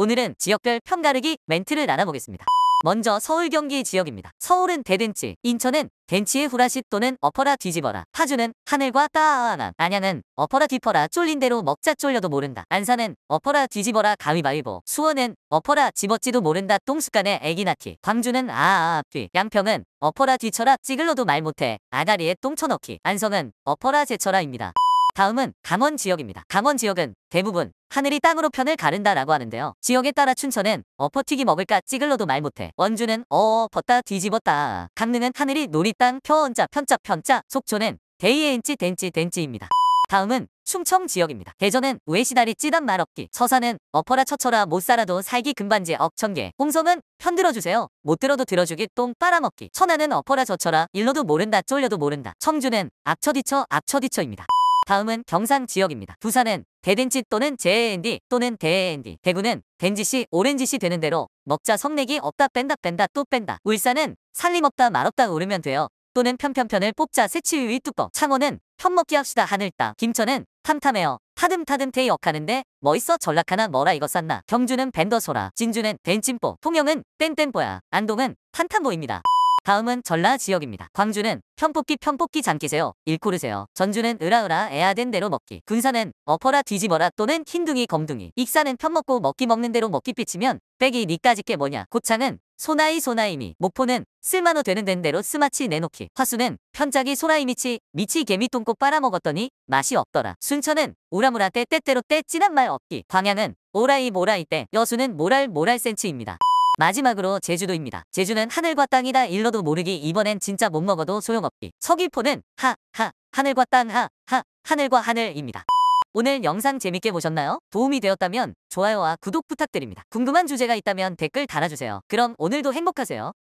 오늘은 지역별 편가르기 멘트를 나눠보겠습니다. 먼저 서울 경기 지역입니다. 서울은 대댄치, 인천은 덴치의 후라시 또는 어퍼라 뒤집어라, 파주는 하늘과 따아난, 안양은 어퍼라 뒤퍼라 쫄린 대로 먹자 쫄려도 모른다, 안산은 어퍼라 뒤집어라 가위바위보, 수원은 어퍼라 집어지도 모른다 똥숙간에 애기 나기 광주는 아아아 뒤, 양평은 어퍼라 뒤쳐라 찌글러도 말 못해 아다리에 똥쳐넣기, 안성은 어퍼라 제쳐라입니다. 다음은 강원 지역입니다. 강원 지역은 대부분 하늘이 땅으로 편을 가른다라고 하는데요. 지역에 따라 춘천은 어퍼튀기 먹을까 찌글러도 말 못해. 원주는 어어 벗다 어, 뒤집었다. 강릉은 하늘이 놀이 땅 펴언자 편자 편자. 속초는 데이에인치 덴치 덴치입니다. 다음은 충청 지역입니다. 대전은 외시다리 찌단 말 없기, 서산은 어퍼라 처쳐라 못 살아도 살기 금반지 억천개, 홍성은 편 들어주세요. 못 들어도 들어주기 똥 빨아먹기, 천안은 어퍼라 저쳐라 일러도 모른다 쫄려도 모른다, 청주는 악처디처 악처디처입니다 다음은 경상 지역입니다. 부산은 대댄지 또는 제앤디 또는 대앤디 대구는 덴지시 오렌지시 되는 대로 먹자 성내기 없다 뺀다 뺀다 또 뺀다 울산은 살림 없다 말없다 오르면 돼요 또는 편편편을 뽑자 새치위 뚜껑 창원은 편먹기 합시다 하늘 따 김천은 탐탐해요 타듬타듬 대역하는데 뭐있어 전락하나 뭐라 이거 쌌나 경주는 벤더소라 진주는 벤찜뽀 통영은 뺀뺀뽀야 안동은 탄탄보입니다 다음은 전라 지역입니다. 광주는 편뽑기 편뽑기 잠기세요. 일코르세요. 전주는 으라으라 애아된 대로 먹기. 군산은 어퍼라 뒤집어라 또는 흰둥이 검둥이. 익산은 편먹고 먹기 먹는 대로 먹기 삐치면 빼기 니까지 게 뭐냐. 고창은 소나이 소나이미. 목포는 쓸만호 되는 된 대로 스마치 내놓기. 화수는 편짝이 소나이미치 미치 개미똥꼬 빨아먹었더니 맛이 없더라. 순천은 우라무라 때 때때로 때 진한 말 없기. 광양은 오라이 모라이 때 여수는 모랄 모랄 센치입니다. 마지막으로 제주도입니다. 제주는 하늘과 땅이다 일러도 모르기 이번엔 진짜 못 먹어도 소용없기. 서귀포는 하, 하, 하늘과 땅, 하, 하, 하늘과 하늘입니다. 오늘 영상 재밌게 보셨나요? 도움이 되었다면 좋아요와 구독 부탁드립니다. 궁금한 주제가 있다면 댓글 달아주세요. 그럼 오늘도 행복하세요.